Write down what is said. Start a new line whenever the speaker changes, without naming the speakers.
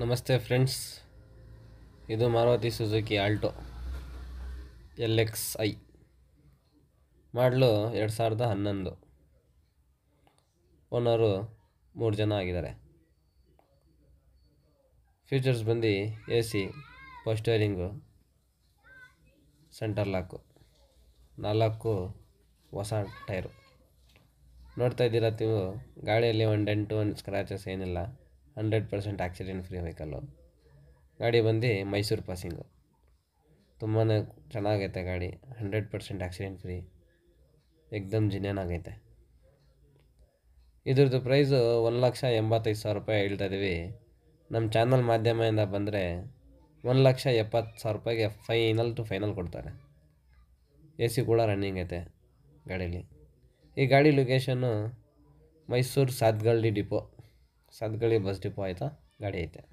ನಮಸ್ತೆ ಫ್ರೆಂಡ್ಸ್ ಇದು Maruti Suzuki Alto L X I ಮಾಡಲು ಎರಡು ಸಾವಿರದ ಹನ್ನೊಂದು ಓನರು ಮೂರು ಜನ ಆಗಿದ್ದಾರೆ ಫ್ಯೂಚರ್ಸ್ ಬಂದು ಎ ಸಿ ಪೋಸ್ಟರಿಂಗು ಸೆಂಟರ್ ಲಾಕು ನಾಲ್ಕು ಹೊಸ ಟೈರು ನೋಡ್ತಾ ಇದ್ದೀರಾ ನೀವು ಗಾಳಿಯಲ್ಲಿ ಒಂದು ಡೆಂಟು ಒಂದು ಸ್ಕ್ರ್ಯಾಚಸ್ ಏನಿಲ್ಲ hundred percent accident free vehicle ಗಾಡಿ ಬಂದು ಮೈಸೂರು ಪಾಸಿಂಗು ತುಂಬಾ ಚೆನ್ನಾಗೈತೆ ಗಾಡಿ ಹಂಡ್ರೆಡ್ ಪರ್ಸೆಂಟ್ ಆಕ್ಸಿಡೆಂಟ್ ಫ್ರೀ ಎಕ್ದಮ್ ಜಿನೇನಾಗೈತೆ ಇದ್ರದ್ದು ಪ್ರೈಸು ಒಂದು ಲಕ್ಷ ಎಂಬತ್ತೈದು ಸಾವಿರ ರೂಪಾಯಿ ಹೇಳ್ತಾ ಇದ್ದೀವಿ ನಮ್ಮ ಚಾನಲ್ ಮಾಧ್ಯಮದಿಂದ ಬಂದರೆ ಒಂದು ಲಕ್ಷ ಎಪ್ಪತ್ತು ಸಾವಿರ ರೂಪಾಯಿಗೆ ಫೈನಲ್ ಟು ಫೈನಲ್ ಕೊಡ್ತಾರೆ ಎ ಸಿ ಕೂಡ ರನ್ನಿಂಗ್ ಐತೆ ಗಾಡೀಲಿ ಈ ಗಾಡಿ ಲೊಕೇಶನ್ನು ಮೈಸೂರು ಸಾತ್ಗಳ್ಳಿ ಡಿಪೋ सात गळे बस डिपो आहे इथं गाड्या येत्या